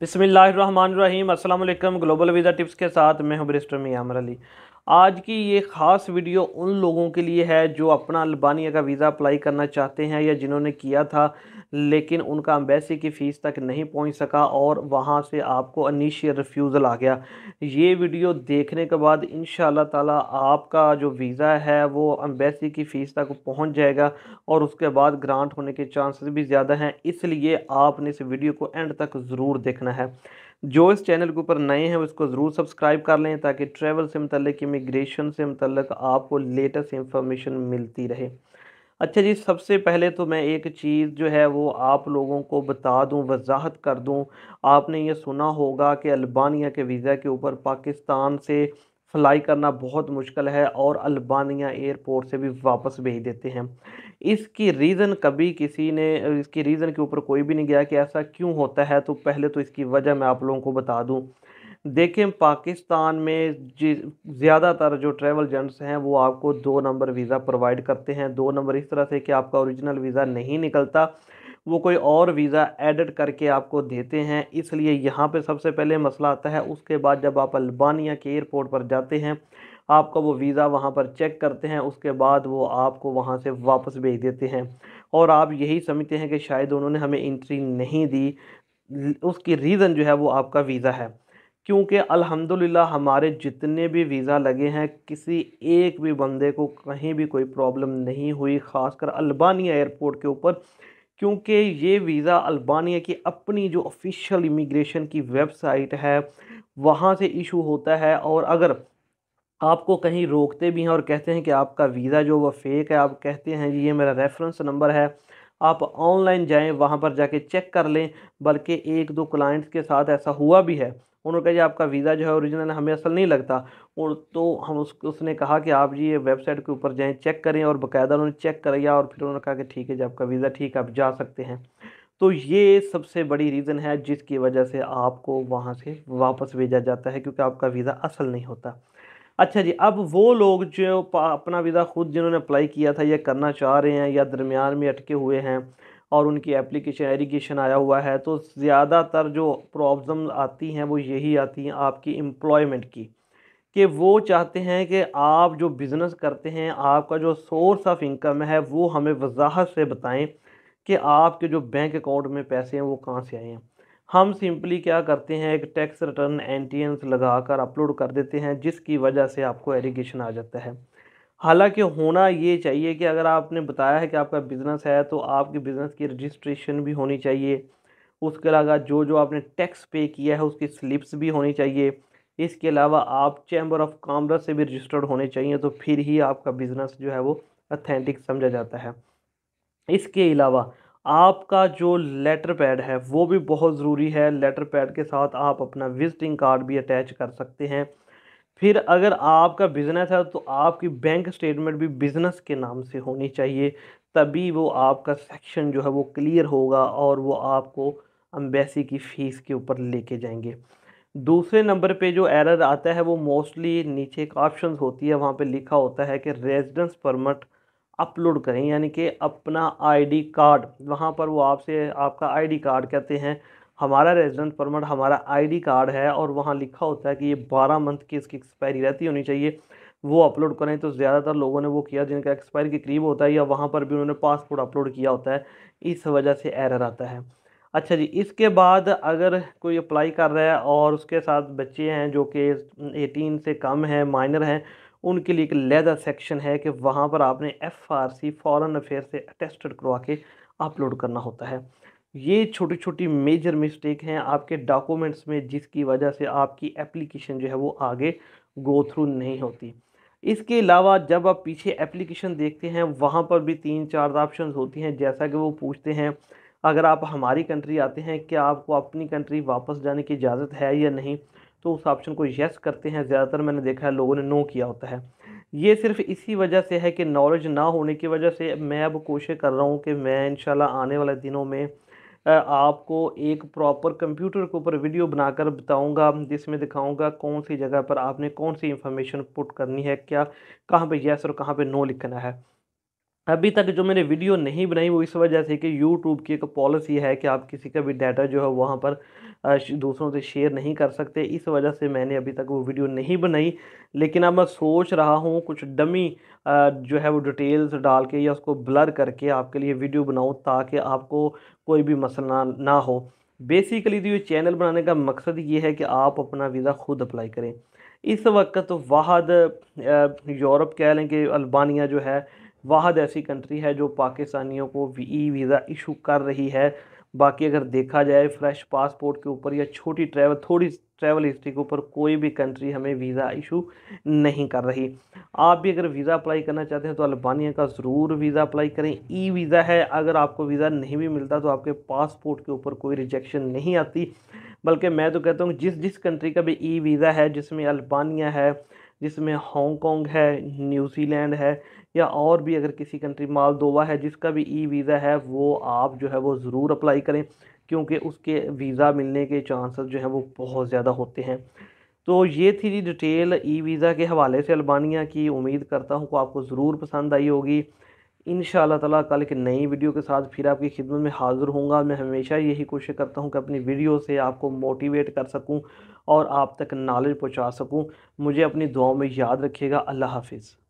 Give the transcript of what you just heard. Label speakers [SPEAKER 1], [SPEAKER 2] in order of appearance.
[SPEAKER 1] बिसमीम अल्लाम global visa tips के साथ मैं हूं ब्रिस्टर मियामर अली आज की ये ख़ास वीडियो उन लोगों के लिए है जो अपना अल्बानिया का वीज़ा अप्लाई करना चाहते हैं या जिन्होंने किया था लेकिन उनका अम्बेसी की फ़ीस तक नहीं पहुंच सका और वहां से आपको अनिशियल रिफ्यूज़ल आ गया ये वीडियो देखने के बाद इन ताला आपका जो वीज़ा है वो अम्बेसी की फ़ीस तक पहुंच जाएगा और उसके बाद ग्रांट होने के चांसेस भी ज़्यादा हैं इसलिए आपने इस वीडियो को एंड तक ज़रूर देखना है जो इस चैनल के ऊपर नए हैं उसको ज़रूर सब्सक्राइब कर लें ताकि ट्रैवल से मतलब इमिग्रेशन से मतलब आपको लेटेस्ट इन्फॉर्मेशन मिलती रहे अच्छा जी सबसे पहले तो मैं एक चीज़ जो है वो आप लोगों को बता दूं वजाहत कर दूं आपने ये सुना होगा कि अल्बानिया के वीज़ा के ऊपर पाकिस्तान से फ़्लाई करना बहुत मुश्किल है और अल्बानिया एयरपोर्ट से भी वापस भेज देते हैं इसकी रीज़न कभी किसी ने इसकी रीज़न के ऊपर कोई भी नहीं गया कि ऐसा क्यों होता है तो पहले तो इसकी वजह मैं आप लोगों को बता दूं देखें पाकिस्तान में ज़्यादातर जो ट्रैवल एजेंट्स हैं वो आपको दो नंबर वीज़ा प्रोवाइड करते हैं दो नंबर इस तरह से कि आपका ओरिजिनल वीज़ा नहीं निकलता वो कोई और वीज़ा एडिट करके आपको देते हैं इसलिए यहाँ पे सबसे पहले मसला आता है उसके बाद जब आप अल्बानिया के एयरपोर्ट पर जाते हैं आपका वो वीज़ा वहाँ पर चेक करते हैं उसके बाद वो आपको वहाँ से वापस भेज देते हैं और आप यही समझते हैं कि शायद उन्होंने हमें इंट्री नहीं दी उसकी रीज़न जो है वो आपका वीज़ा है क्योंकि अल्हम्दुलिल्लाह हमारे जितने भी वीज़ा लगे हैं किसी एक भी बंदे को कहीं भी कोई प्रॉब्लम नहीं हुई ख़ासकर अल्बानिया एयरपोर्ट के ऊपर क्योंकि ये वीज़ा अल्बानिया की अपनी जो ऑफिशियल इमिग्रेशन की वेबसाइट है वहाँ से इशू होता है और अगर आपको कहीं रोकते भी हैं और कहते हैं कि आपका वीज़ा जो वो फेक है आप कहते हैं ये मेरा रेफरेंस नंबर है आप ऑनलाइन जाएं वहाँ पर जाके चेक कर लें बल्कि एक दो क्लाइंट्स के साथ ऐसा हुआ भी है उन्होंने कहा जी आपका वीज़ा जो है ओरिजिनल हमें असल नहीं लगता और तो हम उस उसने कहा कि आप जी ये वेबसाइट के ऊपर जाएँ चेक करें और बाकायदा उन्होंने चेक कराया और फिर उन्होंने कहा कि ठीक है जी आपका वीज़ा ठीक है आप जा सकते हैं तो ये सबसे बड़ी रीज़न है जिसकी वजह से आपको वहाँ से वापस भेजा जाता है क्योंकि आपका वीज़ा असल नहीं होता अच्छा जी अब वो लोग जो अपना वीज़ा ख़ुद जिन्होंने अप्लाई किया था या करना चाह रहे हैं या दरमियान में अटके हुए हैं और उनकी एप्लीकेशन एरीगेशन आया हुआ है तो ज़्यादातर जो प्रॉब्लम आती हैं वो यही आती हैं आपकी एम्प्लॉयमेंट की कि वो चाहते हैं कि आप जो बिज़नेस करते हैं आपका जो सोर्स ऑफ इनकम है वो हमें वजाहत से बताएं कि आपके जो बैंक अकाउंट में पैसे हैं वो कहाँ से आए हैं हम सिंपली क्या करते हैं एक टैक्स रिटर्न लगा लगाकर अपलोड कर देते हैं जिसकी वजह से आपको एरीगेशन आ जाता है हालांकि होना ये चाहिए कि अगर आपने बताया है कि आपका बिज़नेस है तो आपके बिज़नेस की रजिस्ट्रेशन भी होनी चाहिए उसके अलावा जो जो आपने टैक्स पे किया है उसकी स्लिप्स भी होनी चाहिए इसके अलावा आप चैम्बर ऑफ कॉमर्स से भी रजिस्टर्ड होने चाहिए तो फिर ही आपका बिज़नेस जो है वो अथेंटिक समझा जाता है इसके अलावा आपका जो लेटर पैड है वो भी बहुत ज़रूरी है लेटर पैड के साथ आप अपना विजिटिंग कार्ड भी अटैच कर सकते हैं फिर अगर आपका बिज़नेस है तो आपकी बैंक स्टेटमेंट भी बिज़नेस के नाम से होनी चाहिए तभी वो आपका सेक्शन जो है वो क्लियर होगा और वो आपको अम्बेसी की फ़ीस के ऊपर लेके जाएंगे दूसरे नंबर पे जो एरर आता है वो मोस्टली नीचे एक ऑप्शन होती है वहाँ पे लिखा होता है कि रेजिडेंस परमट अपलोड करें यानी कि अपना आईडी कार्ड वहाँ पर वो आपसे आपका आईडी कार्ड कहते हैं हमारा रेजिडेंट परमिट हमारा आईडी कार्ड है और वहाँ लिखा होता है कि ये बारह मंथ की इसकी एक्सपायरी रहती होनी चाहिए वो अपलोड करें तो ज़्यादातर लोगों ने वो किया जिनका एक्सपायरी के करीब होता है या वहाँ पर भी उन्होंने पासपोर्ट अपलोड किया होता है इस वजह से एरर आता है अच्छा जी इसके बाद अगर कोई अप्लाई कर रहा है और उसके साथ बच्चे हैं जो कि एटीन से कम हैं माइनर हैं उनके लिए एक लहदा सेक्शन है कि वहाँ पर आपने F R C foreign affair से अटेस्टेड करवा के अपलोड करना होता है ये छोटी छोटी मेजर मिस्टेक हैं आपके डॉक्यूमेंट्स में जिसकी वजह से आपकी एप्लीकेशन जो है वो आगे गो थ्रू नहीं होती इसके अलावा जब आप पीछे एप्लीकेशन देखते हैं वहाँ पर भी तीन चार ऑप्शन होती हैं जैसा कि वो पूछते हैं अगर आप हमारी कंट्री आते हैं क्या आपको अपनी कंट्री वापस जाने की इजाज़त है या नहीं तो उस ऑप्शन को यस करते हैं ज़्यादातर मैंने देखा है लोगों ने नो किया होता है ये सिर्फ इसी वजह से है कि नॉलेज ना होने की वजह से मैं अब कोशिश कर रहा हूँ कि मैं इन आने वाले दिनों में आपको एक प्रॉपर कंप्यूटर के ऊपर वीडियो बनाकर बताऊंगा जिसमें दिखाऊंगा कौन सी जगह पर आपने कौन सी इन्फॉर्मेशन पुट करनी है क्या कहाँ पे यस और कहाँ पे नो लिखना है अभी तक जो मैंने वीडियो नहीं बनाई वो इस वजह से कि यूट्यूब की एक पॉलिसी है कि आप किसी का भी डाटा जो है वहाँ पर दूसरों से शेयर नहीं कर सकते इस वजह से मैंने अभी तक वो वीडियो नहीं बनाई लेकिन अब मैं सोच रहा हूँ कुछ डमी जो है वो डिटेल्स डाल के या उसको ब्लर करके आपके लिए वीडियो बनाऊँ ताकि आपको कोई भी मसला ना हो बेसिकली तो ये चैनल बनाने का मकसद ये है कि आप अपना वीज़ा खुद अप्लाई करें इस वक्त तो वाहद यूरोप कह लें कि अल्बानिया जो है वाहद ऐसी कंट्री है जो पाकिस्तानियों को ई वीज़ा इशू कर रही है बाकी अगर देखा जाए फ्रेश पासपोर्ट के ऊपर या छोटी ट्रैवल थोड़ी ट्रैवल हिस्ट्री के ऊपर कोई भी कंट्री हमें वीज़ा इशू नहीं कर रही आप भी अगर वीज़ा अप्लाई करना चाहते हैं तो अल्बानिया का ज़रूर वीज़ा अप्लाई करें ई वीज़ा है अगर आपको वीज़ा नहीं भी मिलता तो आपके पासपोर्ट के ऊपर कोई रिजेक्शन नहीं आती बल्कि मैं तो कहता हूँ जिस जिस कंट्री का भी ई वीज़ा है जिसमें अल्बानिया है जिसमें हांगकॉन्ग है न्यूजीलैंड है या और भी अगर किसी कंट्री मालदोवा है जिसका भी ई वीज़ा है वो आप जो है वो ज़रूर अप्लाई करें क्योंकि उसके वीज़ा मिलने के चांसेस जो है वो बहुत ज़्यादा होते हैं तो ये थी जी डिटेल ई वीज़ा के हवाले से अल्बानिया की उम्मीद करता हूँ को आपको ज़रूर पसंद आई होगी इन ताला कल एक नई वीडियो के साथ फिर आपकी खिदमत में हाज़िर होऊंगा मैं हमेशा यही कोशिश करता हूँ कि अपनी वीडियो से आपको मोटिवेट कर सकूँ और आप तक नॉलेज पहुँचा सकूँ मुझे अपनी दुआओं में याद रखिएगा अल्लाह हाफिज़